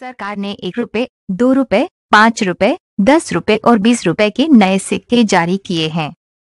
सरकार ने एक रुपए दो रुपए पाँच रुपए दस रुपए और बीस रुपए के नए सिक्के जारी किए हैं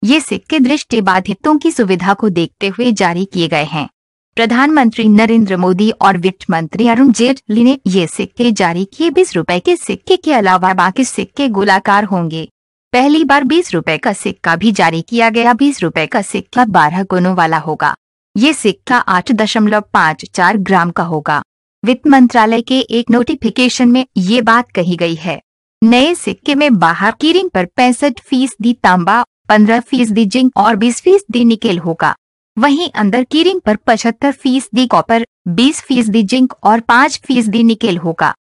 ये सिक्के दृष्टि बाधितों की सुविधा को देखते हुए जारी किए गए हैं प्रधानमंत्री नरेंद्र मोदी और वित्त मंत्री अरुण जेटली ने ये सिक्के जारी किए बीस रुपए के सिक्के के अलावा बाकी सिक्के गोलाकार होंगे पहली बार बीस रुपए का सिक्का भी जारी किया गया बीस रुपए का सिक्का बारह गुणों वाला होगा ये सिक्का आठ दशमलव पाँच चार ग्राम का होगा वित्त मंत्रालय के एक नोटिफिकेशन में ये बात कही गई है नए सिक्के में बाहर की रिंग पर पैंसठ फीसदी तांबा पंद्रह फीसदी जिंक और बीस फीसदी निकेल होगा वहीं अंदर की रिंग पर पचहत्तर फीसदी कॉपर बीस फीसदी जिंक और पाँच फीसदी निकेल होगा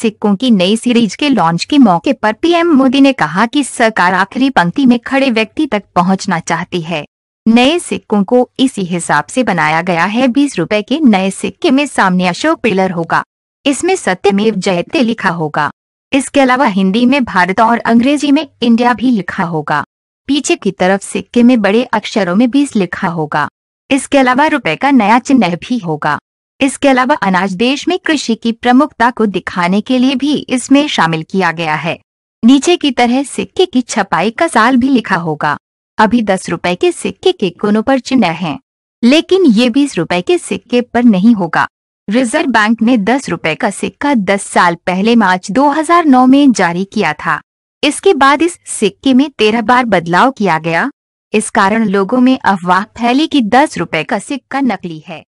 सिक्कों की नई सीरीज के लॉन्च के मौके पर पीएम मोदी ने कहा कि सरकार आखिरी पंक्ति में खड़े व्यक्ति तक पहुंचना चाहती है नए सिक्कों को इसी हिसाब से बनाया गया है बीस रुपए के नए सिक्के में सामने अशोक पिलर होगा इसमें सत्यमेव जयते लिखा होगा इसके अलावा हिंदी में भारत और अंग्रेजी में इंडिया भी लिखा होगा पीछे की तरफ सिक्के में बड़े अक्षरों में बीस लिखा होगा इसके अलावा रुपए का नया चिन्ह भी होगा इसके अलावा अनाज देश में कृषि की प्रमुखता को दिखाने के लिए भी इसमें शामिल किया गया है नीचे की तरह सिक्के की छपाई का साल भी लिखा होगा अभी दस रुपए के सिक्के के कोनों पर चिन्ह है लेकिन ये बीस रुपए के सिक्के पर नहीं होगा रिजर्व बैंक ने दस रुपए का सिक्का दस साल पहले मार्च 2009 में जारी किया था इसके बाद इस सिक्के में तेरह बार बदलाव किया गया इस कारण लोगों में अफवाह फैली कि दस रुपए का सिक्का नकली है